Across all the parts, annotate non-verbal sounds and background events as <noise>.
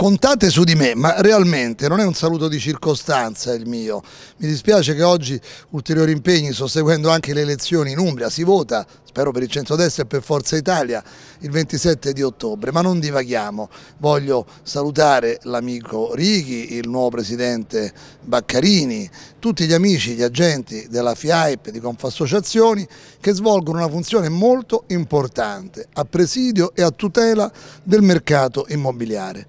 contate su di me, ma realmente non è un saluto di circostanza il mio. Mi dispiace che oggi ulteriori impegni, sto seguendo anche le elezioni in Umbria, si vota, spero per il centrodestra e per Forza Italia, il 27 di ottobre, ma non divaghiamo. Voglio salutare l'amico Righi, il nuovo presidente Baccarini, tutti gli amici, gli agenti della FIAIP, di Confassociazioni, che svolgono una funzione molto importante a presidio e a tutela del mercato immobiliare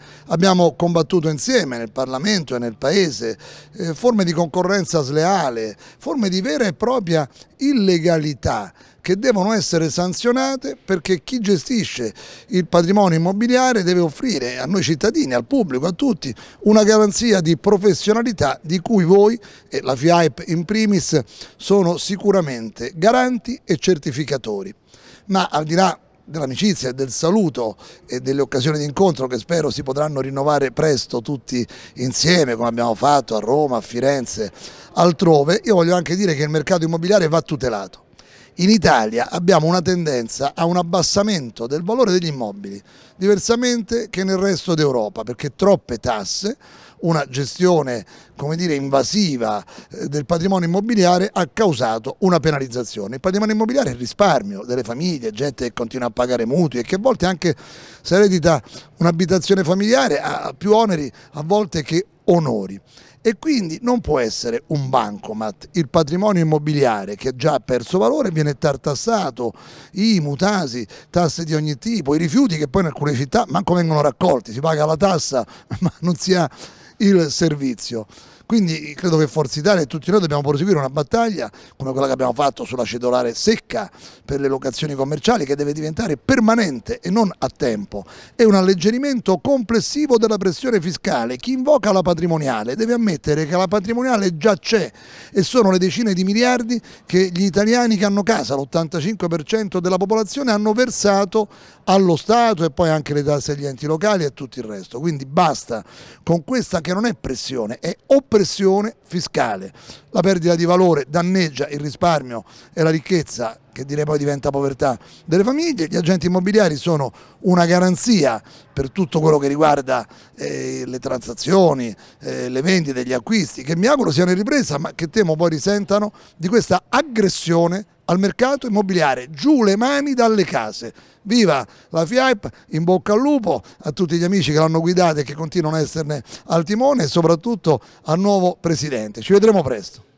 abbiamo combattuto insieme nel Parlamento e nel Paese, eh, forme di concorrenza sleale, forme di vera e propria illegalità che devono essere sanzionate perché chi gestisce il patrimonio immobiliare deve offrire a noi cittadini, al pubblico, a tutti una garanzia di professionalità di cui voi e la FIAIP in primis sono sicuramente garanti e certificatori. Ma al di là dell'amicizia, del saluto e delle occasioni di incontro che spero si potranno rinnovare presto tutti insieme come abbiamo fatto a Roma, a Firenze, altrove, io voglio anche dire che il mercato immobiliare va tutelato. In Italia abbiamo una tendenza a un abbassamento del valore degli immobili, diversamente che nel resto d'Europa, perché troppe tasse una gestione come dire, invasiva eh, del patrimonio immobiliare ha causato una penalizzazione. Il patrimonio immobiliare è il risparmio delle famiglie, gente che continua a pagare mutui e che a volte anche se eredita un'abitazione familiare ha più oneri a volte che onori e quindi non può essere un bancomat. Il patrimonio immobiliare che già ha perso valore viene tartassato, i mutasi, tasse di ogni tipo, i rifiuti che poi in alcune città manco vengono raccolti, si paga la tassa <laughs> ma non si ha il servizio. Quindi credo che Forza Italia e tutti noi dobbiamo proseguire una battaglia come quella che abbiamo fatto sulla cedolare secca per le locazioni commerciali che deve diventare permanente e non a tempo. È un alleggerimento complessivo della pressione fiscale. Chi invoca la patrimoniale deve ammettere che la patrimoniale già c'è e sono le decine di miliardi che gli italiani che hanno casa, l'85% della popolazione, hanno versato allo Stato e poi anche le tasse agli enti locali e tutto il resto. Quindi basta con questa che non è pressione, è oppressione pressione fiscale. La perdita di valore danneggia il risparmio e la ricchezza che direi poi diventa povertà delle famiglie, gli agenti immobiliari sono una garanzia per tutto quello che riguarda eh, le transazioni, eh, le vendite, gli acquisti, che mi auguro siano in ripresa ma che temo poi risentano di questa aggressione al mercato immobiliare, giù le mani dalle case. Viva la FIAP, in bocca al lupo a tutti gli amici che l'hanno guidata e che continuano a esserne al timone e soprattutto al nuovo Presidente. Ci vedremo presto.